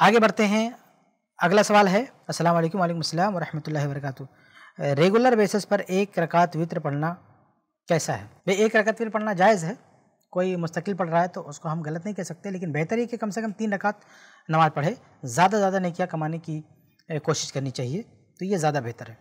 आगे बढ़ते हैं अगला सवाल है अस्सलाम वालेकुम वालेकुम अस्सलाम वरहमतुल्लाहि वबरकातु रेगुलर बेसिस पर एक रकात वित्र पढ़ना कैसा है भाई एक रकात वित्र पढ़ना जायज़ है कोई मुस्तकिल पढ़ रहा है तो उसको हम गलत नहीं कह सकते लेकिन बेहतर ये कि कम से कम तीन रकात नमाज़ पढ़े ज़्यादा ज़्यादा नहीं किया कमाने की कोशिश करनी चाहिए तो ये ज़्यादा बेहतर है